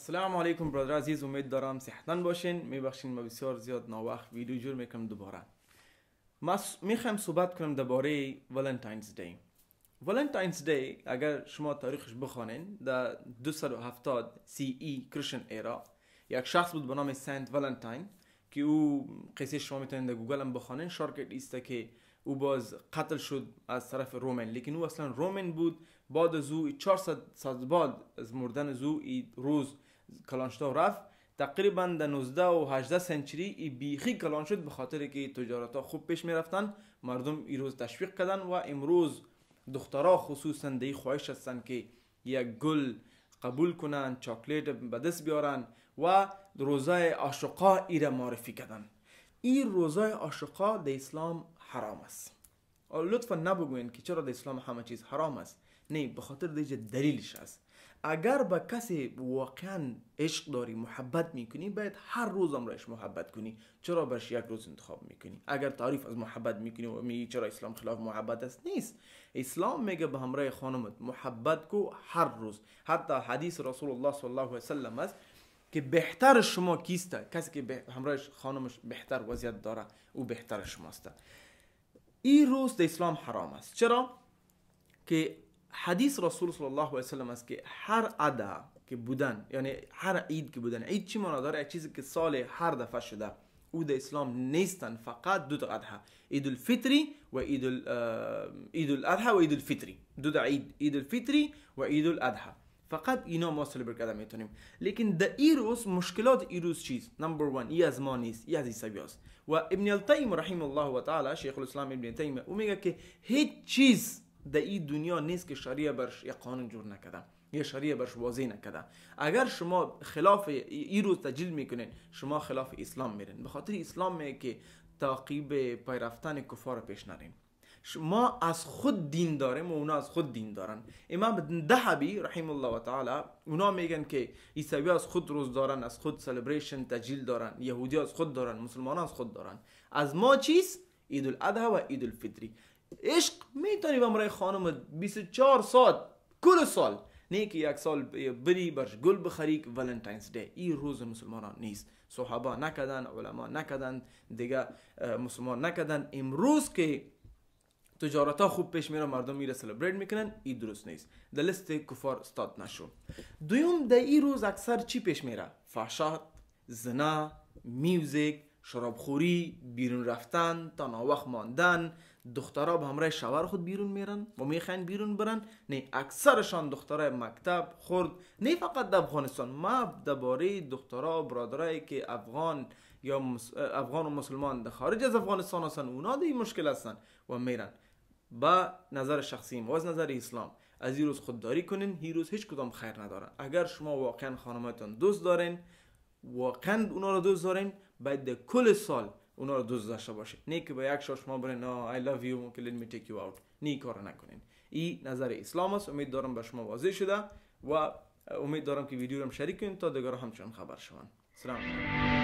السلام علیکم برادر عزیز امید دارم صحتن باشین میبخشین ما بسیار زیاد ناوقت ویدیو جور میکنم دوباره ما میخوایم صحبت کنم درباره ولنتاینز دی ولنتاینز دی اگر شما تاریخش بخونین در 270 سی ای کرشن ایرا یک شخص بود به نام سنت ولنتاین که او قصه شما میتونین در گوگل هم بخونین شارکت ایسته که او باز قتل شد از طرف رومن لیکن او اصلا رومن بود بعد از او 400 سال بعد از مردن از او روز کلانشتاو رفت تقریبا در 19 و 18 سنچری ای بیخی کلان شد به خاطر که تجارت ها خوب پیش رفتن مردم روز تشویق کردن و امروز دخترها خصوصا دی خواهش هستن که یک گل قبول کنن چاکلیت به دست بیارن و روزای عاشقا ایره معرفی کردن این روزای عاشقا در اسلام حرام است لطفا نبگوین که چرا در اسلام همه چیز حرام است نه به خاطر دیگه دلیلش است اگر به کسی واقعا عشق داری محبت میکنی باید هر روز روش محبت کنی چرا برش یک روز انتخاب میکنی اگر تعریف از محبت میکنی و میگی چرا اسلام خلاف محبت است نیست اسلام میگه به همراه خانمت محبت کو هر روز حتی حدیث رسول الله صلی الله علیه و سلم است که بهتر شما کیسته کسی که همراهش خانمش بهتر وضعیت داره او بهتر شماست این روز در اسلام حرام است چرا که حدیث رسول صلی الله علیه و سلم است که هر ادا که بودن یعنی هر عید که بودن عید چی معنا داره چیزی که سال هر دفعه شده او در اسلام نیستن فقط دو ادها عید الفطری و عید الاضحی و عید الفطری دو عید عید الفطری و عید الاضحی فقط اینا ما سلبریت کردن میتونیم لیکن د ایروس مشکلات ایروس چیز نمبر وان ای از ما نیست ای از عیسوی است و ابن التیم رحمه الله و تعالی شیخ الاسلام ابن التیم او میگه که هیچ چیز د این دنیا نیست که شریعه برش یک قانون جور نکده یه شریعه برش واضح نکده. اگر شما خلاف ایروس تجلیل میکنین شما خلاف اسلام میرین به خاطر اسلام که تعقیب پیرفتن کفار پیش نرین ما از خود دین داریم و اونا از خود دین دارن امام دهبی رحم الله و تعالی اونا میگن که عیسوی از خود روز دارن از خود سلبریشن تجیل دارن یهودی از خود دارن مسلمان از خود دارن از ما چیز عید الاضحی و عید الفطری عشق میتونی برای خانم 24 ساعت کل سال نه که یک سال بری برش گل بخری ولنتاینز دی این روز مسلمانان نیست صحابه نکدن علما نکدن دیگه مسلمان نکدن امروز که تجارت ها خوب پیش میره مردم میره سلبریت میکنن این درست نیست در لست کفار استاد نشو دویم در این روز اکثر چی پیش میره فحشات زنا میوزیک شرابخوری بیرون رفتن تا ماندن دخترها به همراه شوهر خود بیرون میرن و میخواین بیرون برن نه اکثرشان دخترای مکتب خورد نه فقط در افغانستان ما درباره دخترها برادرایی که افغان یا افغان و مسلمان در خارج از افغانستان هستن اونا دی مشکل هستن و میرن با نظر شخصی و از نظر اسلام از این روز خودداری کنین این روز هیچ کدام خیر نداره اگر شما واقعا خانمتان دوست دارین واقعا اونا رو دوست دارین باید کل سال اونا رو دوست داشته باشه نه که به یک شاش شما برین آی لوف یو let me take you out نه کار نکنین این نظر اسلام است امید دارم به شما واضح شده و امید دارم که ویدیو رو شریک کنین تا دیگر همچنان خبر شوند سلام